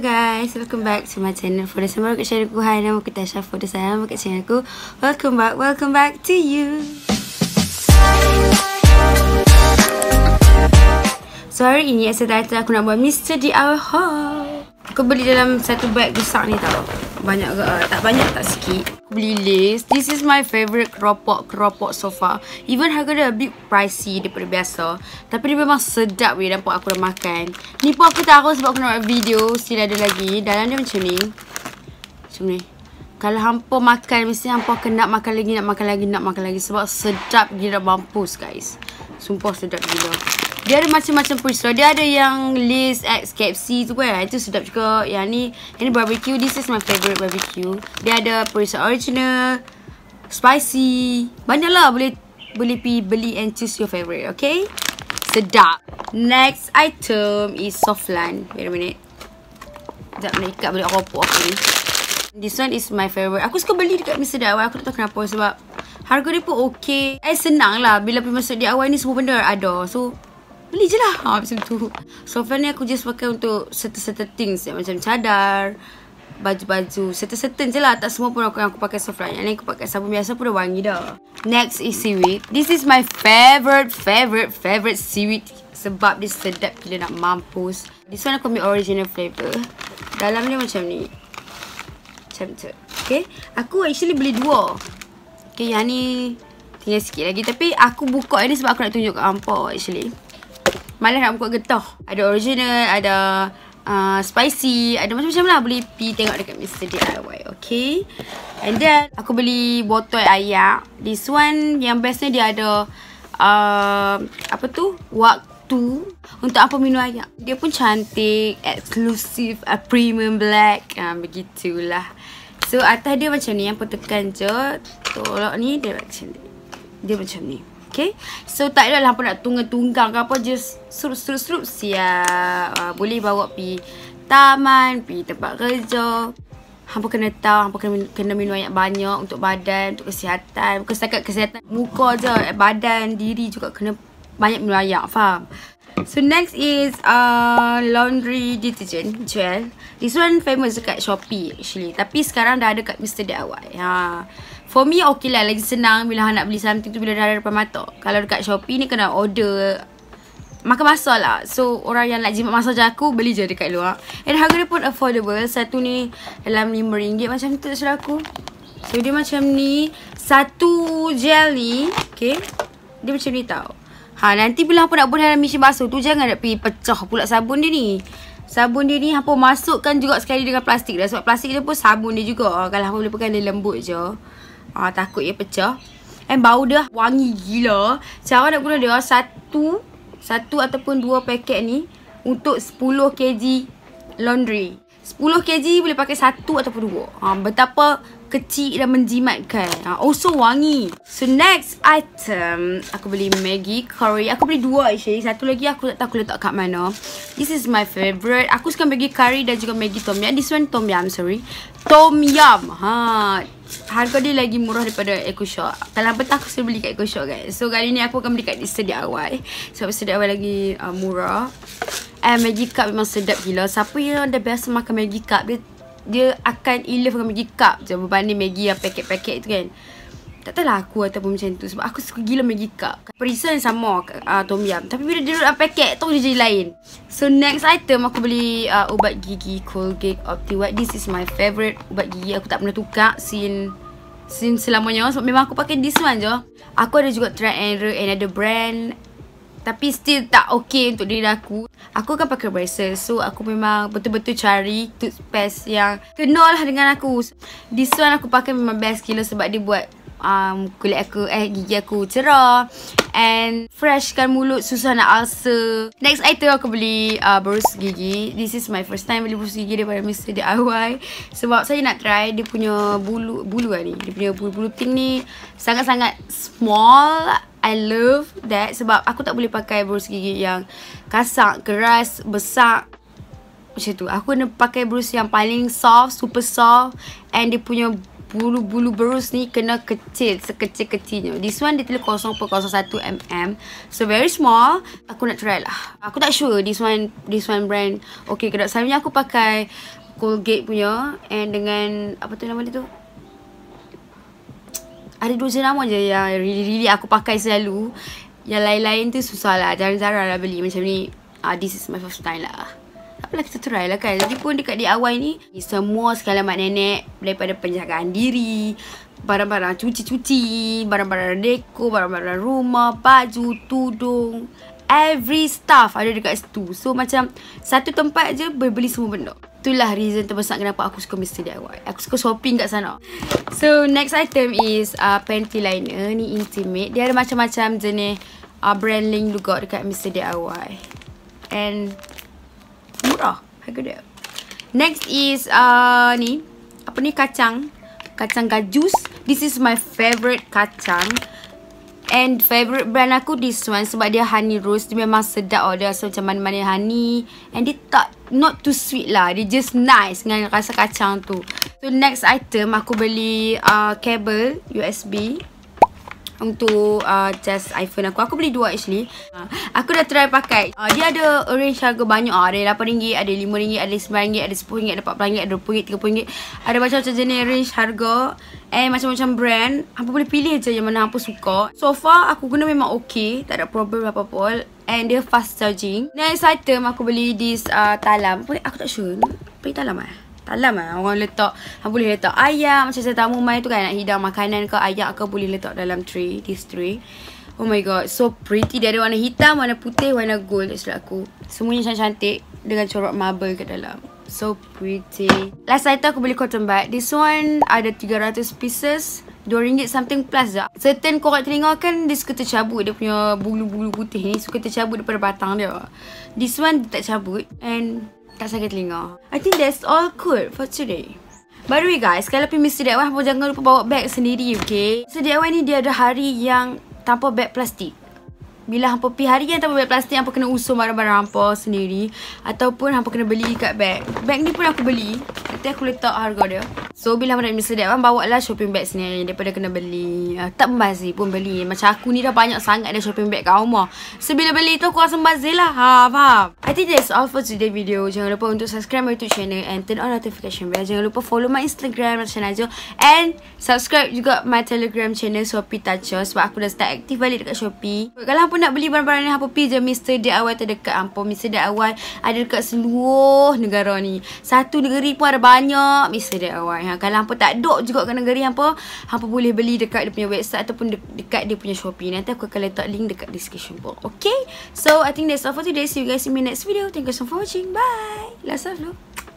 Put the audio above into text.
guys, welcome back to my channel for the summer aku share aku Hai nama aku Tasha for the sayang aku channel aku Welcome back, welcome back to you So hari ini as tak title aku nak buat Mr. D.R. Hall Aku beli dalam satu bag besar ni tau. Banyak ke? Uh, tak banyak tak sikit. Beli lace. This is my favorite keropok-keropok so far. Even harga dia a bit pricey daripada biasa. Tapi dia memang sedap weh nampak aku dah makan. Ni pun aku tak taruh sebab aku nak buat video. Still ada lagi. Dalam dia macam ni. Macam ni. Kalau hampa makan mesti hampa akan nak makan lagi, nak makan lagi, nak makan lagi. Sebab sedap gila mampus guys. Sumpah sedap gila. Dia ada macam-macam pisau. Dia ada yang Liz X KFC tu kan. Well. Ha, itu sedap juga. Yang ni, ini barbecue. This is my favorite barbecue. Dia ada pisau original. Spicy. Banyaklah boleh boleh pi beli and choose your favorite. Okay? Sedap. Next item is soft Softland. Wait a minute. Sekejap nak ikat balik rupuk aku ni. This one is my favorite. Aku suka beli dekat Mr. DIY. Aku tak tahu kenapa sebab harga dia pun okay. Eh senang lah. Bila pergi masuk DIY ni semua benda ada. So beli je lah ha, macam tu sofa ni aku just pakai untuk certain certain things ya. macam cadar baju-baju certain certain je lah tak semua pun aku, yang aku pakai sofa lah. yang ni aku pakai sabun biasa pun dah wangi dah next is seaweed this is my favorite favorite favorite seaweed sebab dia sedap gila nak mampus this one aku ambil original flavor dalam dia macam ni macam tu okay aku actually beli dua okay yang ni tinggal sikit lagi tapi aku buka ni sebab aku nak tunjuk kat hampa actually Malah nak buka getah Ada original Ada uh, spicy Ada macam-macam lah Boleh pi tengok dekat Mr. DIY Okay And then Aku beli botol ayak This one Yang bestnya dia ada uh, Apa tu Waktu Untuk apa minum ayak Dia pun cantik Exclusive uh, Premium black uh, Begitulah So atas dia macam ni Yang pun tekan je Tolak ni Dia macam ni Dia macam ni Okay. So tak ada lah apa nak tunggang-tunggang ke apa. Just serup-serup-serup siap. Uh, boleh bawa pi taman, pi tempat kerja. Hampa kena tahu, hampa kena, kena minum banyak banyak untuk badan, untuk kesihatan. Bukan setakat kesihatan muka je, eh, badan, diri juga kena banyak minum ayak, faham? So next is uh, laundry detergent gel. This one famous dekat Shopee actually. Tapi sekarang dah ada kat Mr. DIY. Ha. For me okay lah. Lagi senang bila nak beli something tu bila dah ada depan mata. Kalau dekat Shopee ni kena order makan masa lah. So orang yang nak jimat masa je aku beli je dekat luar. And harga dia pun affordable. Satu ni dalam RM5 macam tu suruh aku. So dia macam ni. Satu gel ni. Okay. Dia macam ni tau. Ha nanti bila hangpa nak buat dalam mesin basuh tu jangan nak pergi pecah pula sabun dia ni. Sabun dia ni hangpa masukkan juga sekali dengan plastik dah sebab plastik dia pun sabun dia juga. Ha, kalau hangpa boleh pegang dia lembut je. Ha takut dia pecah. Eh bau dia wangi gila. Cara nak guna dia satu satu ataupun dua paket ni untuk 10 kg laundry. 10 kg boleh pakai satu ataupun dua. Ha, betapa kecil dan menjimatkan. Ha, also wangi. So next item. Aku beli Maggi Curry. Aku beli dua actually. Satu lagi aku tak tahu aku letak kat mana. This is my favorite. Aku suka Maggi Curry dan juga Maggi Tom Yum. This one Tom Yum sorry. Tom Yum. Ha, harga dia lagi murah daripada Eco Shop. Kalau betah aku selalu beli kat Eco Shop guys. So kali ni aku akan beli kat sedia awal. Sebab sedia awal lagi uh, murah. And eh, magic Cup memang sedap gila. Siapa yang dah biasa makan magic Cup, dia dia akan ilif dengan magic Cup je berbanding Maggie yang paket-paket tu kan. Tak tahu lah aku ataupun macam tu sebab aku suka gila Maggie Cup. Perisa yang sama uh, Tom Yum. Tapi bila dia duduk dalam paket, tu dia jadi lain. So next item aku beli uh, ubat gigi Colgate Optiwet. This is my favorite ubat gigi. Aku tak pernah tukar since Since selamanya Sebab memang aku pakai this one je Aku ada juga try and another brand tapi still tak okay untuk diri aku Aku kan pakai braces So aku memang betul-betul cari toothpaste yang kenal lah dengan aku This one aku pakai memang best gila sebab dia buat um, kulit aku eh gigi aku cerah and fresh kan mulut susah nak alsa next item aku beli uh, berus gigi this is my first time beli brush gigi daripada Mr. DIY sebab saya nak try dia punya bulu bulu kan ni dia punya bulu-bulu ting ni sangat-sangat small I love that sebab aku tak boleh pakai brush gigi yang kasar, keras, besar macam tu. Aku kena pakai brush yang paling soft, super soft and dia punya bulu-bulu berus ni kena kecil sekecil-kecilnya. This one dia telah 0.01 mm. So very small. Aku nak try lah. Aku tak sure this one this one brand. Okay ke tak. aku pakai Colgate punya. And dengan apa tu nama dia tu? Ada dua jenama je yang really-really aku pakai selalu. Yang lain-lain tu susah lah. Jarang-jarang lah beli macam ni. Uh, this is my first time lah apalah kita try lah kan. Jadi pun dekat DIY ni, semua segala mak nenek daripada penjagaan diri, barang-barang cuci-cuci, barang-barang deko, barang-barang rumah, baju, tudung, every stuff ada dekat situ. So macam satu tempat je boleh beli semua benda. Itulah reason terbesar kenapa aku suka Mr. DIY. Aku suka shopping kat sana. So next item is uh, panty liner. Ni intimate. Dia ada macam-macam jenis uh, brand link juga dekat Mr. DIY. And murah harga dia. Next is uh, ni apa ni kacang kacang gajus. This is my favorite kacang and favorite brand aku this one sebab dia honey rose dia memang sedap oh dia rasa macam mana-mana honey and dia tak not too sweet lah dia just nice dengan rasa kacang tu so next item aku beli uh, kabel USB untuk uh, test iPhone aku. Aku beli dua actually. Uh, aku dah try pakai. Uh, dia ada range harga banyak. Uh, ada RM8, ada RM5, ada RM9, ada RM10, ada RM4, ada RM2, RM3. Ada macam-macam jenis range harga. Eh macam-macam brand. Apa boleh pilih je yang mana aku suka. So far aku guna memang okay. Tak ada problem apa pun. And dia fast charging. Next item aku beli this uh, talam. Aku tak sure. Pergi talam lah. Eh? dalam lah Orang letak Boleh letak ayam Macam saya tahu mai tu kan Nak hidang makanan ke ayam ke Boleh letak dalam tray This tray Oh my god So pretty Dia ada warna hitam Warna putih Warna gold Tak silap aku Semuanya cantik-cantik Dengan corak marble kat dalam So pretty Last item aku beli cotton bud This one Ada 300 pieces RM2 something plus je Certain korang telinga kan Dia suka tercabut Dia punya bulu-bulu putih ni Suka tercabut daripada batang dia This one dia tak cabut And tak sakit telinga. I think that's all cool for today. By the way guys, kalau pergi Mr. DIY pun jangan lupa bawa beg sendiri, okay? Mr. DIY ni dia ada hari yang tanpa beg plastik. Bila hampa pergi hari yang tanpa beg plastik, hampa kena usung barang-barang hampa sendiri. Ataupun hampa kena beli dekat beg. Beg ni pun aku beli. Nanti aku letak harga dia. So bila Ahmad Amin sedap kan Bawa lah shopping bag sendiri Daripada kena beli uh, Tak membazir pun beli Macam aku ni dah banyak sangat ada shopping bag kat rumah So bila beli tu aku rasa membazir lah ha, Faham? I think that's all for today video Jangan lupa untuk subscribe my YouTube channel And turn on notification bell Jangan lupa follow my Instagram Nasha Najul And subscribe juga my Telegram channel Shopee Tacho Sebab aku dah start aktif balik dekat Shopee Kalau aku nak beli barang-barang ni Apa pergi je Mr. DIY terdekat Ampun Mr. DIY ada dekat seluruh negara ni Satu negeri pun ada banyak Mr. DIY ya. Kalau hampa tak dok juga kat negeri hampa, hampa boleh beli dekat dia punya website ataupun de- dekat dia punya Shopee. Nanti aku akan letak link dekat description box. Okay? So, I think that's all for today. See you guys in my next video. Thank you so much for watching. Bye! Last of love.